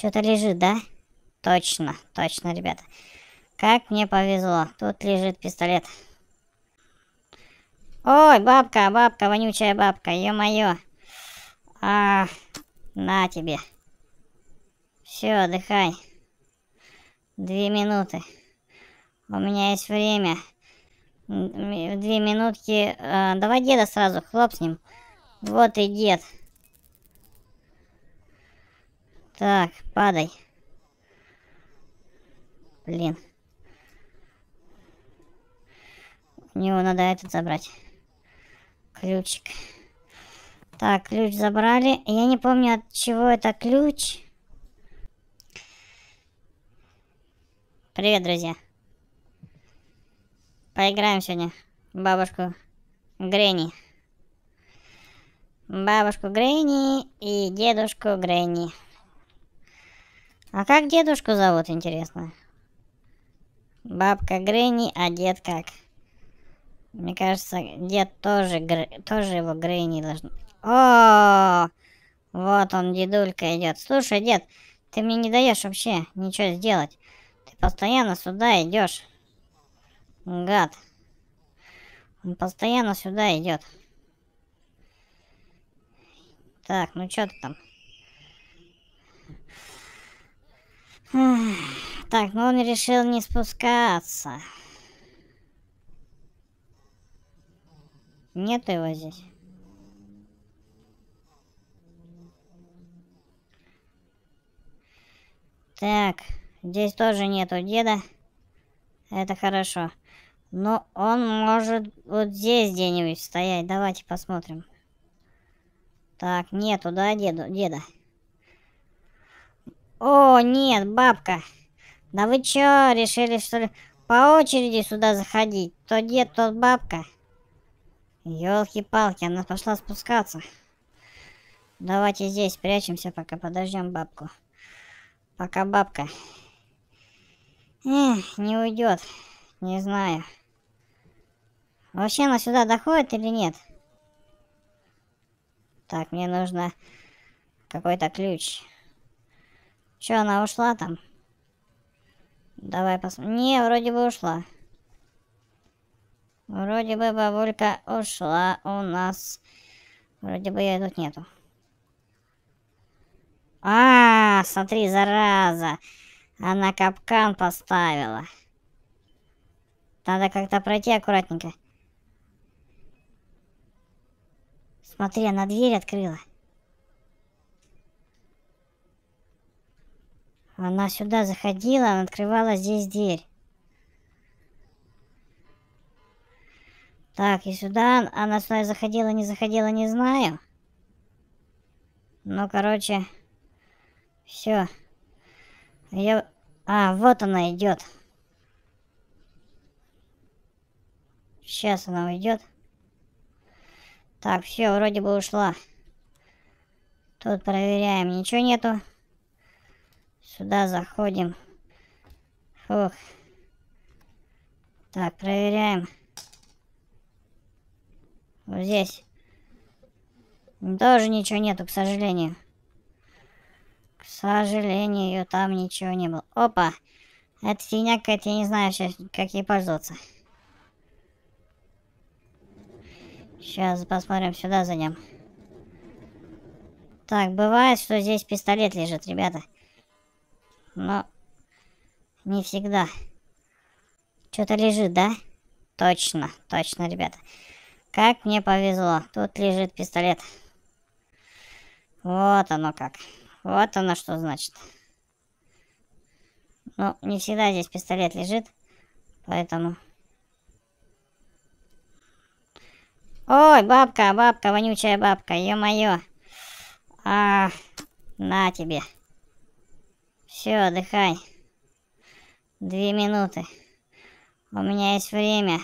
Что-то лежит, да? Точно, точно, ребята. Как мне повезло. Тут лежит пистолет. Ой, бабка, бабка, вонючая бабка, ё-моё. А, на тебе. Все, отдыхай. Две минуты. У меня есть время. Две минутки. А, давай деда сразу, хлоп с ним. Вот и дед. Так, падай. Блин. У него надо этот забрать. Ключик. Так, ключ забрали. Я не помню, от чего это ключ. Привет, друзья. Поиграем сегодня бабушку Гренни. Бабушку Гренни и дедушку Гренни. А как дедушку зовут, интересно? Бабка Грэнни, а дед как? Мне кажется, дед тоже, гр... тоже его Грэнни должен... О, вот он, дедулька идет. Слушай, дед, ты мне не даешь вообще ничего сделать. Ты постоянно сюда идешь. Гад. Он постоянно сюда идет. Так, ну что ты там? Так, но он решил не спускаться. Нет его здесь. Так, здесь тоже нету деда. Это хорошо. Но он может вот здесь где-нибудь стоять. Давайте посмотрим. Так, нету, да, деду, деда? О, нет, бабка. Да вы чё, решили, что ли, по очереди сюда заходить? То дед, тот бабка. Ёлки-палки, она пошла спускаться. Давайте здесь прячемся, пока подождем бабку. Пока бабка. Эх, не уйдет. Не знаю. Вообще она сюда доходит или нет? Так, мне нужно какой-то ключ. Че, она ушла там? Давай посмотрим. Не, вроде бы ушла. Вроде бы бабулька ушла у нас. Вроде бы ее тут нету. А, -а, а, смотри, зараза. Она капкан поставила. Надо как-то пройти аккуратненько. Смотри, она дверь открыла. Она сюда заходила, она открывала здесь дверь. Так, и сюда она сюда заходила, не заходила, не знаю. но ну, короче, все. Я... А, вот она идет. Сейчас она уйдет. Так, все, вроде бы ушла. Тут проверяем, ничего нету. Сюда заходим. Фух. Так, проверяем. Вот здесь. Тоже ничего нету, к сожалению. К сожалению, там ничего не было. Опа! Это фигня какая-то, я не знаю сейчас, как ей пользоваться. Сейчас посмотрим, сюда за ним. Так, бывает, что здесь пистолет лежит, ребята. Ребята но не всегда. Что-то лежит, да? Точно, точно, ребята. Как мне повезло. Тут лежит пистолет. Вот оно как. Вот оно что значит. Ну, не всегда здесь пистолет лежит, поэтому... Ой, бабка, бабка, вонючая бабка, ё-моё. А, на тебе. Все, отдыхай. Две минуты. У меня есть время.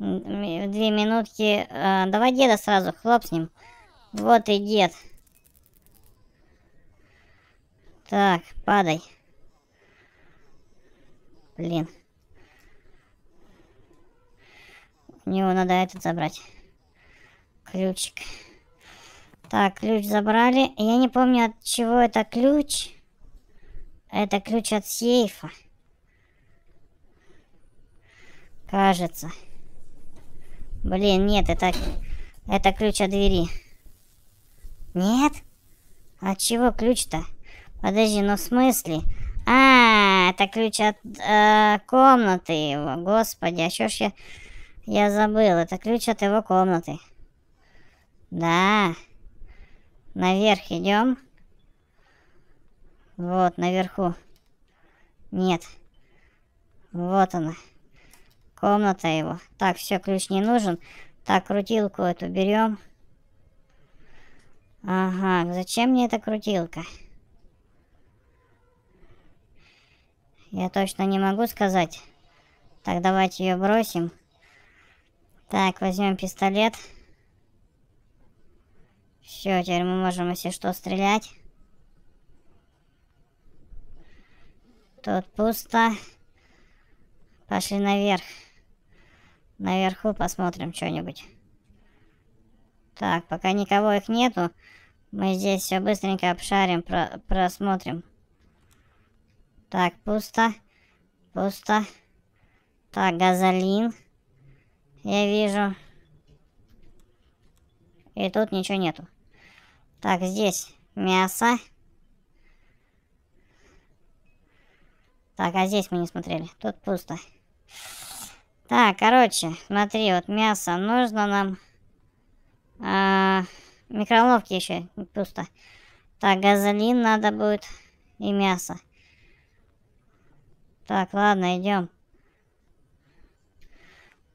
Две минутки. А, давай деда сразу, хлоп с ним. Вот и дед. Так, падай. Блин. У него надо этот забрать. Ключик. Так, ключ забрали. Я не помню, от чего это ключ. Это ключ от сейфа. Кажется. Блин, нет, это... Это ключ от двери. Нет? А от чего ключ-то? Подожди, ну в смысле? А, это ключ от э, комнаты его. Господи, а что ж я... Я забыл, это ключ от его комнаты. Да. Наверх идем. Вот, наверху. Нет. Вот она. Комната его. Так, все, ключ не нужен. Так, крутилку эту берем. Ага, зачем мне эта крутилка? Я точно не могу сказать. Так, давайте ее бросим. Так, возьмем пистолет. Все, теперь мы можем, если что, стрелять. Тут пусто. Пошли наверх. Наверху посмотрим что-нибудь. Так, пока никого их нету, мы здесь все быстренько обшарим, про просмотрим. Так, пусто. Пусто. Так, газолин. Я вижу. И тут ничего нету. Так, здесь мясо. Так, а здесь мы не смотрели. Тут пусто. Так, короче, смотри, вот мясо нужно нам. А, микроволновки еще пусто. Так, газолин надо будет и мясо. Так, ладно, идем.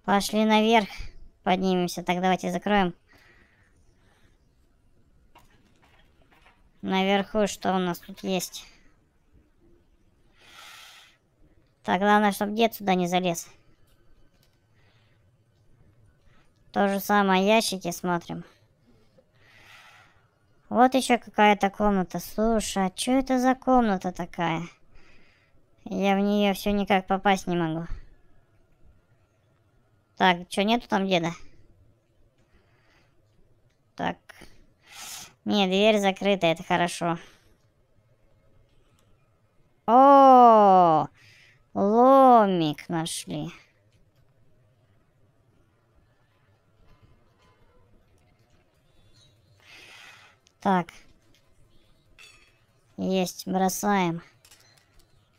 Пошли наверх. Поднимемся. Так, давайте закроем. Наверху что у нас тут есть? Так, главное, чтобы дед сюда не залез. То же самое, ящики смотрим. Вот еще какая-то комната. Слушай, а что это за комната такая? Я в нее все никак попасть не могу. Так, что, нету там деда? Так. Не, дверь закрыта, это хорошо. О, -о, -о, -о! Ломик нашли. Так. Есть, бросаем.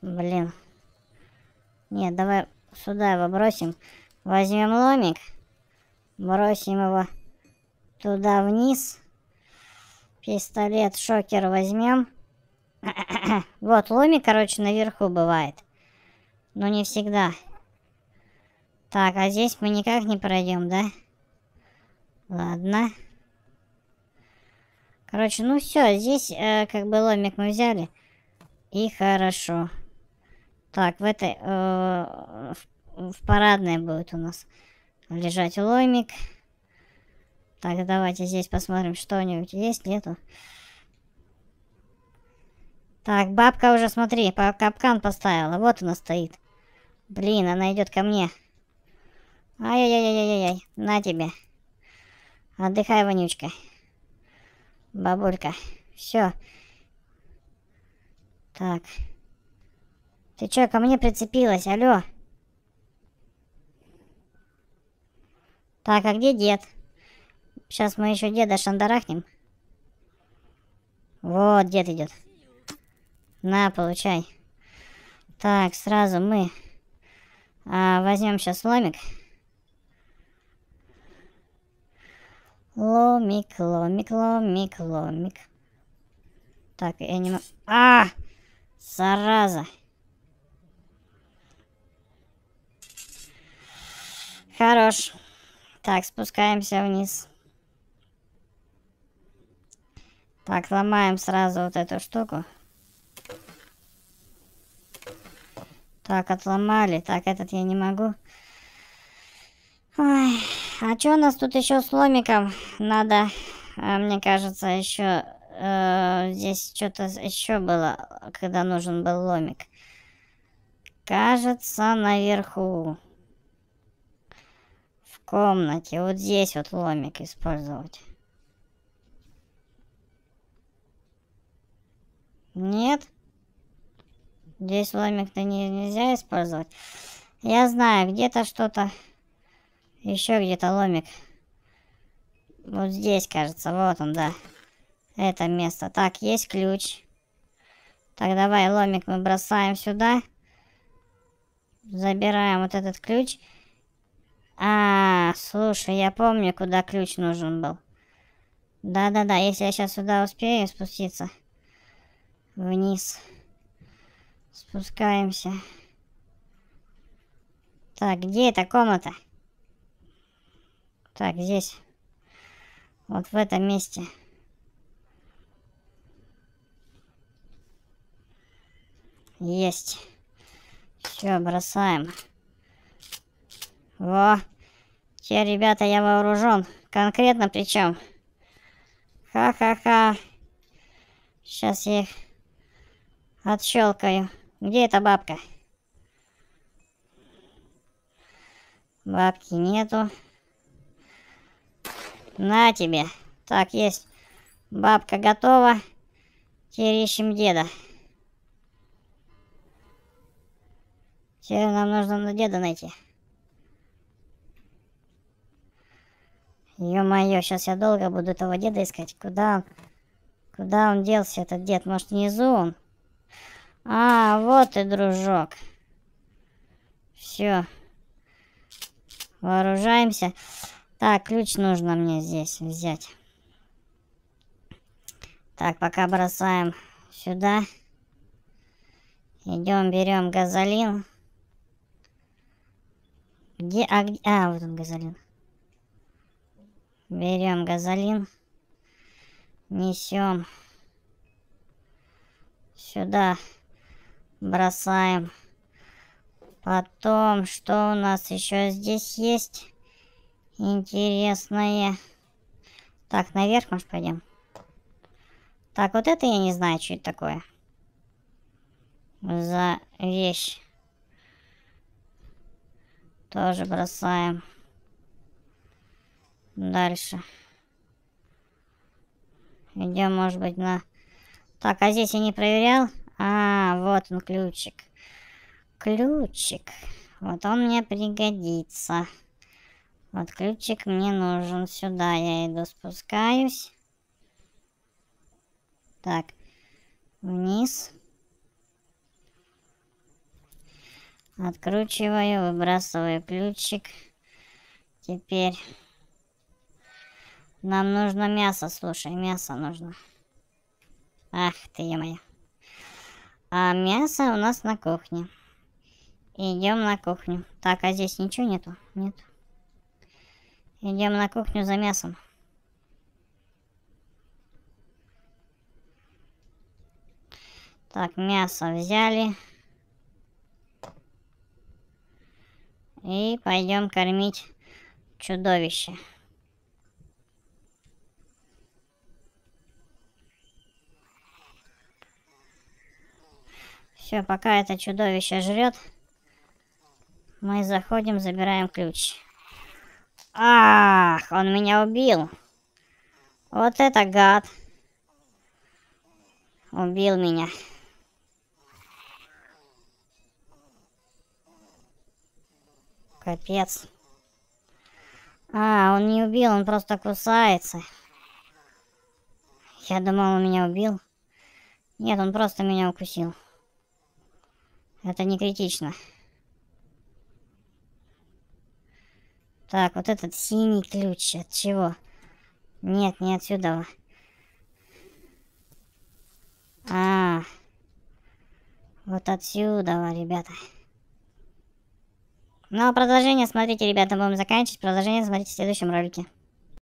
Блин. Нет, давай сюда его бросим. Возьмем ломик. Бросим его туда вниз. Пистолет, шокер возьмем. вот ломик, короче, наверху бывает но не всегда. Так, а здесь мы никак не пройдем, да? Ладно. Короче, ну все, здесь э, как бы ломик мы взяли. И хорошо. Так, в этой... Э, в, в парадной будет у нас лежать ломик. Так, давайте здесь посмотрим, что-нибудь есть, нету. Так, бабка уже, смотри, капкан поставила. Вот она стоит. Блин, она идет ко мне. Ай-яй-яй-яй-яй-яй. На тебе. Отдыхай, вонючка. Бабулька. Все. Так. Ты чё, ко мне прицепилась? Алло. Так, а где дед? Сейчас мы еще деда шандарахнем. Вот дед идет. На, получай. Так, сразу мы а, возьмем сейчас ломик. Ломик, ломик, ломик, ломик. Так, я не могу... А! Зараза! Хорош. Так, спускаемся вниз. Так, ломаем сразу вот эту штуку. Так, отломали. Так, этот я не могу. Ой, а что у нас тут еще с ломиком? Надо, А мне кажется, еще э, здесь что-то еще было, когда нужен был ломик. Кажется, наверху. В комнате. Вот здесь вот ломик использовать. Нет? Здесь ломик-то не, нельзя использовать. Я знаю, где-то что-то... Еще где-то ломик. Вот здесь, кажется. Вот он, да. Это место. Так, есть ключ. Так, давай ломик мы бросаем сюда. Забираем вот этот ключ. А, слушай, я помню, куда ключ нужен был. Да-да-да, если я сейчас сюда успею спуститься вниз... Спускаемся. Так, где эта комната? Так, здесь. Вот в этом месте. Есть. Все, бросаем. Во. Те ребята, я вооружен. Конкретно причем. Ха-ха-ха. Сейчас я их отщелкаю. Где эта бабка? Бабки нету. На тебе. Так, есть. Бабка готова. Теперь ищем деда. Теперь нам нужно на деда найти. Ё-моё, сейчас я долго буду этого деда искать. Куда он? Куда он делся, этот дед? Может, внизу он? А, вот и дружок. Все. Вооружаемся. Так, ключ нужно мне здесь взять. Так, пока бросаем сюда. Идем, берем газолин. Где, а, где, а, вот он газолин. Берем газолин. Несем сюда. Сюда бросаем. Потом, что у нас еще здесь есть интересное? Так, наверх, может, пойдем? Так, вот это я не знаю, что это такое. За вещь. Тоже бросаем. Дальше. Идем, может быть, на... Так, а здесь я не проверял. А, вот он ключик. Ключик. Вот он мне пригодится. Вот ключик мне нужен. Сюда я иду, спускаюсь. Так. Вниз. Откручиваю, выбрасываю ключик. Теперь... Нам нужно мясо, слушай, мясо нужно. Ах ты, е-мое. А мясо у нас на кухне. Идем на кухню. Так, а здесь ничего нету? Нет. Идем на кухню за мясом. Так, мясо взяли. И пойдем кормить чудовище. Все, пока это чудовище жрет, мы заходим, забираем ключ. Ах, он меня убил. Вот это гад. Убил меня. Капец. А, он не убил, он просто кусается. Я думал, он меня убил. Нет, он просто меня укусил. Это не критично. Так, вот этот синий ключ. От чего? Нет, не отсюда. А, вот отсюда, ребята. Ну, а продолжение смотрите, ребята, будем заканчивать. Продолжение смотрите в следующем ролике.